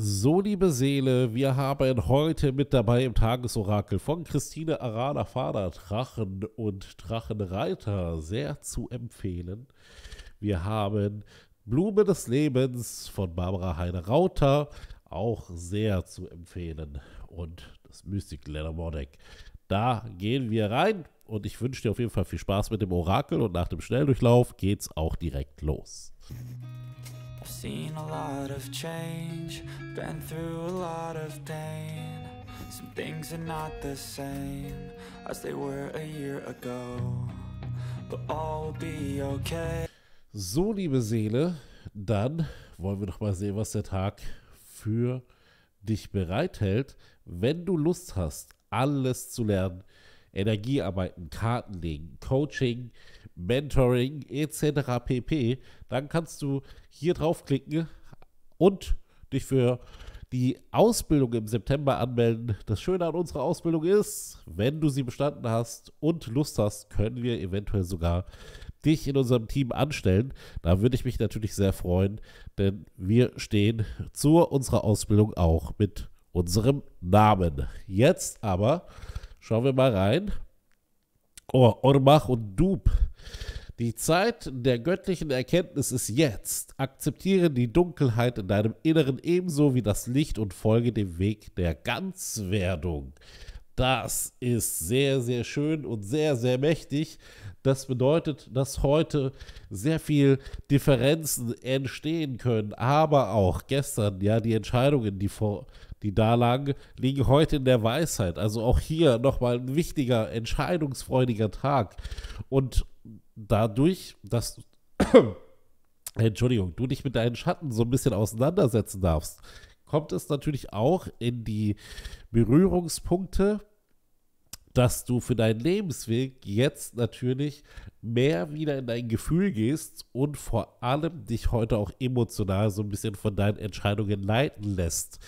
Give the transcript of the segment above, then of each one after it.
So, liebe Seele, wir haben heute mit dabei im Tagesorakel von Christine Arana Fader Drachen und Drachenreiter sehr zu empfehlen. Wir haben Blume des Lebens von Barbara Heine-Rauter auch sehr zu empfehlen und das Mystic Leather Modeck. Da gehen wir rein und ich wünsche dir auf jeden Fall viel Spaß mit dem Orakel und nach dem Schnelldurchlauf geht's auch direkt los. Seen a lot of change, been through a lot of pain. Some things are not the same as they were a year ago, but all will be okay. So, liebe Seele, dann wollen wir doch mal sehen, was der Tag für dich bereithält, wenn du Lust hast, alles zu lernen. Energiearbeiten, Karten legen, Coaching, Mentoring etc. pp. Dann kannst du hier draufklicken und dich für die Ausbildung im September anmelden. Das Schöne an unserer Ausbildung ist, wenn du sie bestanden hast und Lust hast, können wir eventuell sogar dich in unserem Team anstellen. Da würde ich mich natürlich sehr freuen, denn wir stehen zu unserer Ausbildung auch mit unserem Namen. Jetzt aber schauen wir mal rein. Oh, Ormach und Dupe. Die Zeit der göttlichen Erkenntnis ist jetzt. Akzeptiere die Dunkelheit in deinem Inneren ebenso wie das Licht und folge dem Weg der Ganzwerdung. Das ist sehr, sehr schön und sehr, sehr mächtig. Das bedeutet, dass heute sehr viel Differenzen entstehen können. Aber auch gestern, ja, die Entscheidungen, die vor, die da lagen, liegen heute in der Weisheit. Also auch hier nochmal ein wichtiger, entscheidungsfreudiger Tag. Und dadurch, dass, Entschuldigung, du dich mit deinen Schatten so ein bisschen auseinandersetzen darfst, kommt es natürlich auch in die Berührungspunkte, dass du für deinen Lebensweg jetzt natürlich mehr wieder in dein Gefühl gehst und vor allem dich heute auch emotional so ein bisschen von deinen Entscheidungen leiten lässt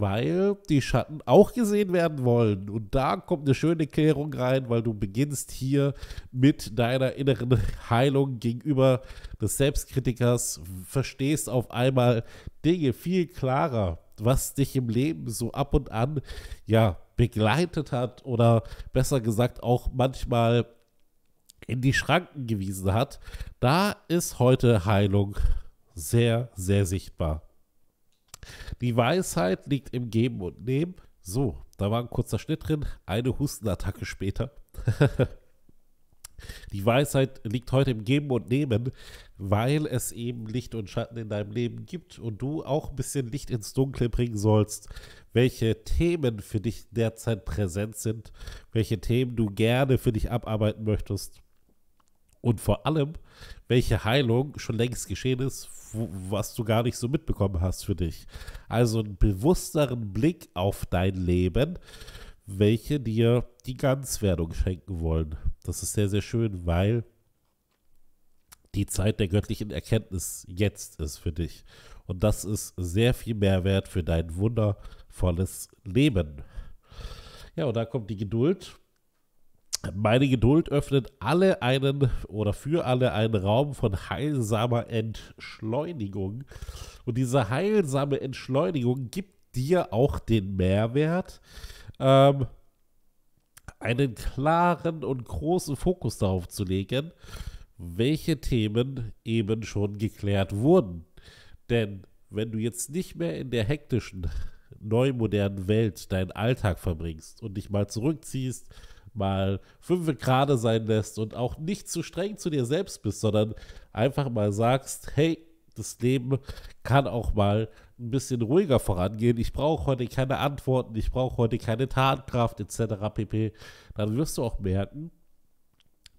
weil die Schatten auch gesehen werden wollen. Und da kommt eine schöne Klärung rein, weil du beginnst hier mit deiner inneren Heilung gegenüber des Selbstkritikers, verstehst auf einmal Dinge viel klarer, was dich im Leben so ab und an ja begleitet hat oder besser gesagt auch manchmal in die Schranken gewiesen hat. Da ist heute Heilung sehr, sehr sichtbar. Die Weisheit liegt im Geben und Nehmen. So, da war ein kurzer Schnitt drin. Eine Hustenattacke später. Die Weisheit liegt heute im Geben und Nehmen, weil es eben Licht und Schatten in deinem Leben gibt und du auch ein bisschen Licht ins Dunkle bringen sollst, welche Themen für dich derzeit präsent sind, welche Themen du gerne für dich abarbeiten möchtest und vor allem, welche Heilung schon längst geschehen ist, was du gar nicht so mitbekommen hast für dich. Also einen bewussteren Blick auf dein Leben, welche dir die Ganzwerdung schenken wollen. Das ist sehr, sehr schön, weil die Zeit der göttlichen Erkenntnis jetzt ist für dich. Und das ist sehr viel Mehrwert für dein wundervolles Leben. Ja, und da kommt die Geduld. Meine Geduld öffnet alle einen oder für alle einen Raum von heilsamer Entschleunigung. Und diese heilsame Entschleunigung gibt dir auch den Mehrwert, ähm, einen klaren und großen Fokus darauf zu legen, welche Themen eben schon geklärt wurden. Denn wenn du jetzt nicht mehr in der hektischen, neumodernen Welt deinen Alltag verbringst und dich mal zurückziehst, mal fünf Grade sein lässt und auch nicht zu streng zu dir selbst bist, sondern einfach mal sagst, hey, das Leben kann auch mal ein bisschen ruhiger vorangehen. Ich brauche heute keine Antworten, ich brauche heute keine Tatkraft etc. pp. Dann wirst du auch merken,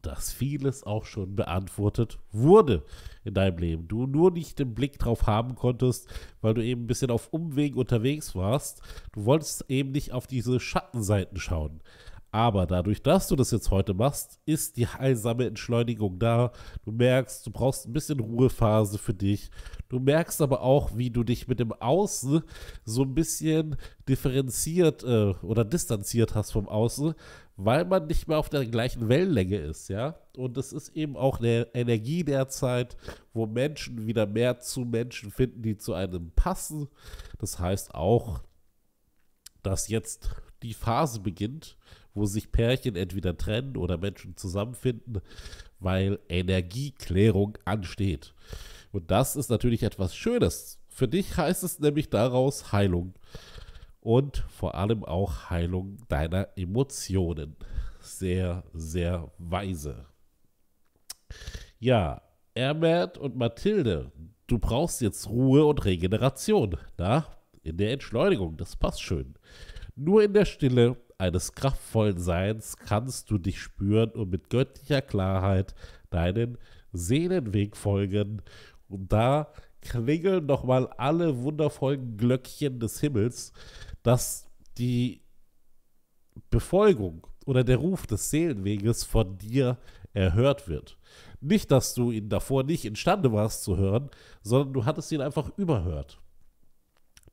dass vieles auch schon beantwortet wurde in deinem Leben. Du nur nicht den Blick drauf haben konntest, weil du eben ein bisschen auf Umwegen unterwegs warst. Du wolltest eben nicht auf diese Schattenseiten schauen. Aber dadurch, dass du das jetzt heute machst, ist die heilsame Entschleunigung da. Du merkst, du brauchst ein bisschen Ruhephase für dich. Du merkst aber auch, wie du dich mit dem Außen so ein bisschen differenziert äh, oder distanziert hast vom Außen, weil man nicht mehr auf der gleichen Wellenlänge ist, ja. Und das ist eben auch eine Energie der Zeit, wo Menschen wieder mehr zu Menschen finden, die zu einem passen. Das heißt auch, dass jetzt die Phase beginnt, wo sich Pärchen entweder trennen oder Menschen zusammenfinden, weil Energieklärung ansteht. Und das ist natürlich etwas Schönes. Für dich heißt es nämlich daraus Heilung. Und vor allem auch Heilung deiner Emotionen. Sehr, sehr weise. Ja, Ermert und Mathilde, du brauchst jetzt Ruhe und Regeneration. Na, in der Entschleunigung, das passt schön. Nur in der Stille eines kraftvollen Seins kannst du dich spüren und mit göttlicher Klarheit deinen Seelenweg folgen. Und da klingeln nochmal alle wundervollen Glöckchen des Himmels, dass die Befolgung oder der Ruf des Seelenweges von dir erhört wird. Nicht, dass du ihn davor nicht imstande warst zu hören, sondern du hattest ihn einfach überhört.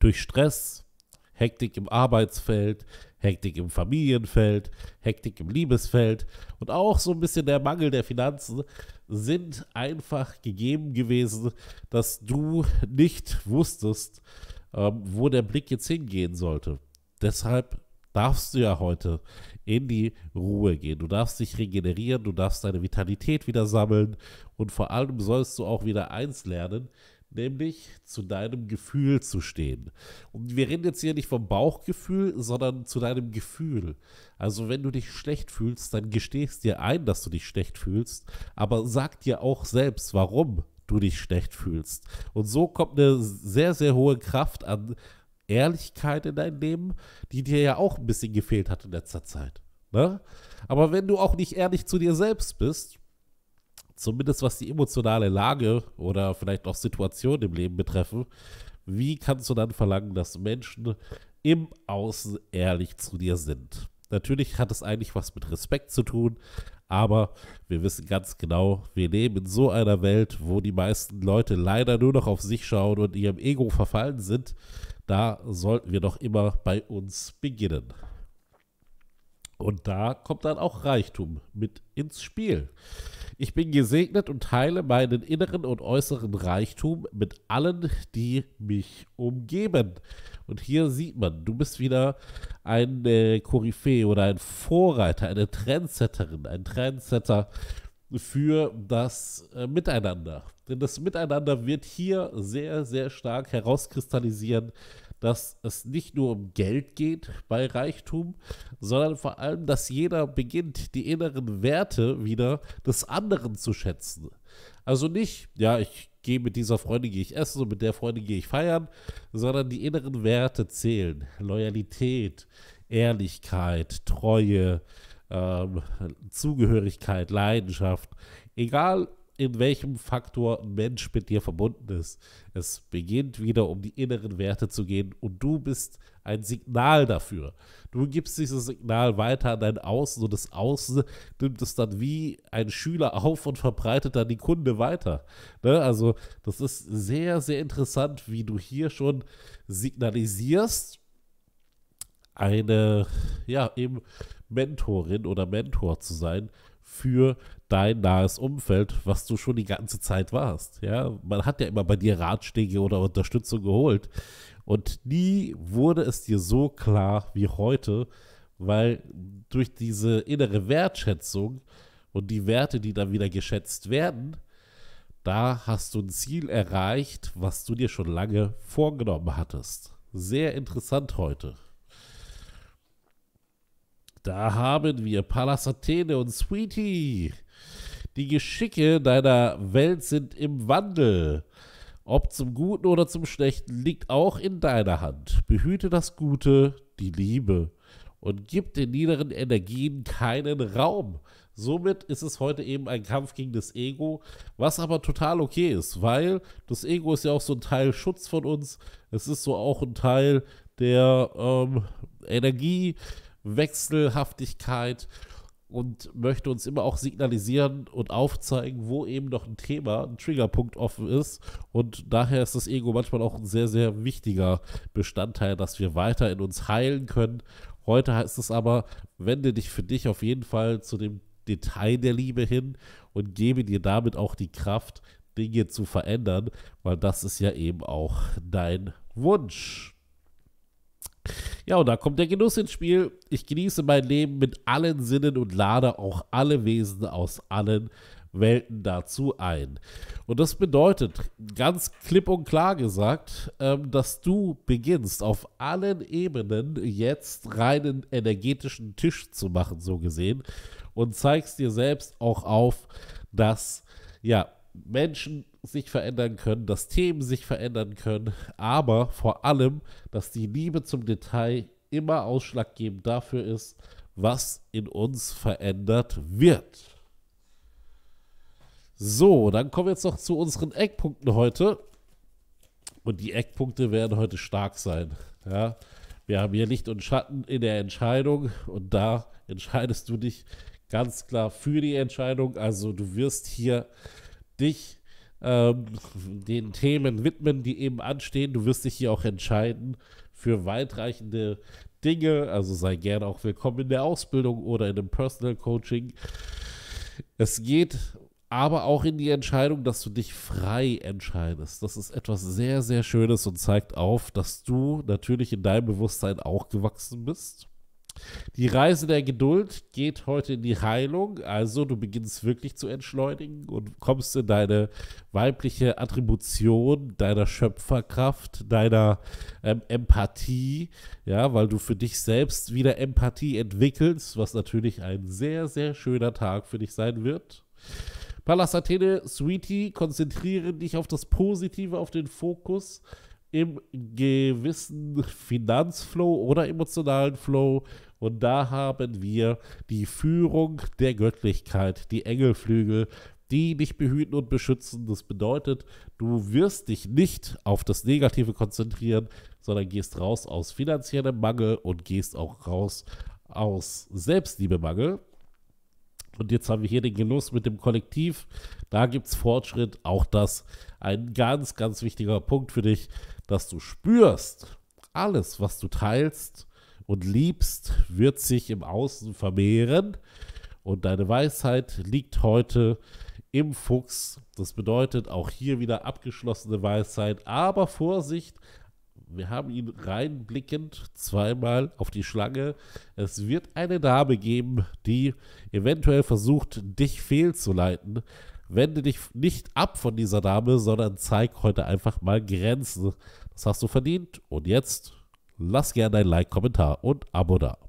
Durch Stress, Hektik im Arbeitsfeld, Hektik im Familienfeld, Hektik im Liebesfeld und auch so ein bisschen der Mangel der Finanzen sind einfach gegeben gewesen, dass du nicht wusstest, ähm, wo der Blick jetzt hingehen sollte. Deshalb darfst du ja heute in die Ruhe gehen. Du darfst dich regenerieren, du darfst deine Vitalität wieder sammeln und vor allem sollst du auch wieder eins lernen, nämlich zu deinem Gefühl zu stehen. Und wir reden jetzt hier nicht vom Bauchgefühl, sondern zu deinem Gefühl. Also wenn du dich schlecht fühlst, dann gestehst dir ein, dass du dich schlecht fühlst, aber sag dir auch selbst, warum du dich schlecht fühlst. Und so kommt eine sehr, sehr hohe Kraft an Ehrlichkeit in dein Leben, die dir ja auch ein bisschen gefehlt hat in letzter Zeit. Ne? Aber wenn du auch nicht ehrlich zu dir selbst bist, zumindest was die emotionale Lage oder vielleicht auch Situationen im Leben betreffen, wie kannst du dann verlangen, dass Menschen im Außen ehrlich zu dir sind? Natürlich hat es eigentlich was mit Respekt zu tun, aber wir wissen ganz genau, wir leben in so einer Welt, wo die meisten Leute leider nur noch auf sich schauen und ihrem Ego verfallen sind. Da sollten wir doch immer bei uns beginnen. Und da kommt dann auch Reichtum mit ins Spiel. Ich bin gesegnet und teile meinen inneren und äußeren Reichtum mit allen, die mich umgeben. Und hier sieht man, du bist wieder ein äh, Koryphäe oder ein Vorreiter, eine Trendsetterin, ein Trendsetter für das äh, Miteinander. Denn das Miteinander wird hier sehr, sehr stark herauskristallisieren, dass es nicht nur um Geld geht bei Reichtum, sondern vor allem, dass jeder beginnt, die inneren Werte wieder des anderen zu schätzen. Also nicht, ja, ich gehe mit dieser Freundin gehe ich essen und mit der Freundin gehe ich feiern, sondern die inneren Werte zählen. Loyalität, Ehrlichkeit, Treue, ähm, Zugehörigkeit, Leidenschaft. Egal in welchem Faktor ein Mensch mit dir verbunden ist. Es beginnt wieder um die inneren Werte zu gehen und du bist ein Signal dafür. Du gibst dieses Signal weiter an dein Außen und das Außen nimmt es dann wie ein Schüler auf und verbreitet dann die Kunde weiter. Ne? Also das ist sehr, sehr interessant, wie du hier schon signalisierst, eine, ja, eben Mentorin oder Mentor zu sein für dein nahes Umfeld, was du schon die ganze Zeit warst. Ja, man hat ja immer bei dir Ratschläge oder Unterstützung geholt und nie wurde es dir so klar wie heute, weil durch diese innere Wertschätzung und die Werte, die dann wieder geschätzt werden, da hast du ein Ziel erreicht, was du dir schon lange vorgenommen hattest. Sehr interessant heute. Da haben wir Palas Athene und Sweetie. Die Geschicke deiner Welt sind im Wandel. Ob zum Guten oder zum Schlechten, liegt auch in deiner Hand. Behüte das Gute, die Liebe. Und gib den niederen Energien keinen Raum. Somit ist es heute eben ein Kampf gegen das Ego, was aber total okay ist, weil das Ego ist ja auch so ein Teil Schutz von uns. Es ist so auch ein Teil der ähm, Energiewechselhaftigkeit und möchte uns immer auch signalisieren und aufzeigen, wo eben noch ein Thema, ein Triggerpunkt offen ist. Und daher ist das Ego manchmal auch ein sehr, sehr wichtiger Bestandteil, dass wir weiter in uns heilen können. Heute heißt es aber, wende dich für dich auf jeden Fall zu dem Detail der Liebe hin und gebe dir damit auch die Kraft, Dinge zu verändern, weil das ist ja eben auch dein Wunsch. Ja, und da kommt der Genuss ins Spiel. Ich genieße mein Leben mit allen Sinnen und lade auch alle Wesen aus allen Welten dazu ein. Und das bedeutet, ganz klipp und klar gesagt, ähm, dass du beginnst, auf allen Ebenen jetzt reinen energetischen Tisch zu machen, so gesehen, und zeigst dir selbst auch auf, dass ja, Menschen sich verändern können, dass Themen sich verändern können, aber vor allem, dass die Liebe zum Detail immer ausschlaggebend dafür ist, was in uns verändert wird. So, dann kommen wir jetzt noch zu unseren Eckpunkten heute. Und die Eckpunkte werden heute stark sein. Ja? Wir haben hier Licht und Schatten in der Entscheidung und da entscheidest du dich ganz klar für die Entscheidung. Also du wirst hier dich ähm, den Themen widmen, die eben anstehen. Du wirst dich hier auch entscheiden für weitreichende Dinge. Also sei gerne auch willkommen in der Ausbildung oder in dem Personal Coaching. Es geht aber auch in die Entscheidung, dass du dich frei entscheidest. Das ist etwas sehr, sehr Schönes und zeigt auf, dass du natürlich in deinem Bewusstsein auch gewachsen bist die Reise der Geduld geht heute in die Heilung, also du beginnst wirklich zu entschleunigen und kommst in deine weibliche Attribution, deiner Schöpferkraft, deiner ähm, Empathie, ja, weil du für dich selbst wieder Empathie entwickelst, was natürlich ein sehr, sehr schöner Tag für dich sein wird. Pallas Athene, Sweetie, konzentriere dich auf das Positive, auf den Fokus im gewissen Finanzflow oder emotionalen Flow. Und da haben wir die Führung der Göttlichkeit, die Engelflügel, die dich behüten und beschützen. Das bedeutet, du wirst dich nicht auf das Negative konzentrieren, sondern gehst raus aus finanziellem Mangel und gehst auch raus aus Selbstliebemangel. Und jetzt haben wir hier den Genuss mit dem Kollektiv. Da gibt es Fortschritt. Auch das ein ganz, ganz wichtiger Punkt für dich, dass du spürst, alles, was du teilst und liebst, wird sich im Außen vermehren. Und deine Weisheit liegt heute im Fuchs. Das bedeutet auch hier wieder abgeschlossene Weisheit. Aber Vorsicht, wir haben ihn reinblickend zweimal auf die Schlange. Es wird eine Dame geben, die eventuell versucht, dich fehlzuleiten. Wende dich nicht ab von dieser Dame, sondern zeig heute einfach mal Grenzen. Das hast du verdient. Und jetzt lass gerne ein Like, Kommentar und Abo da.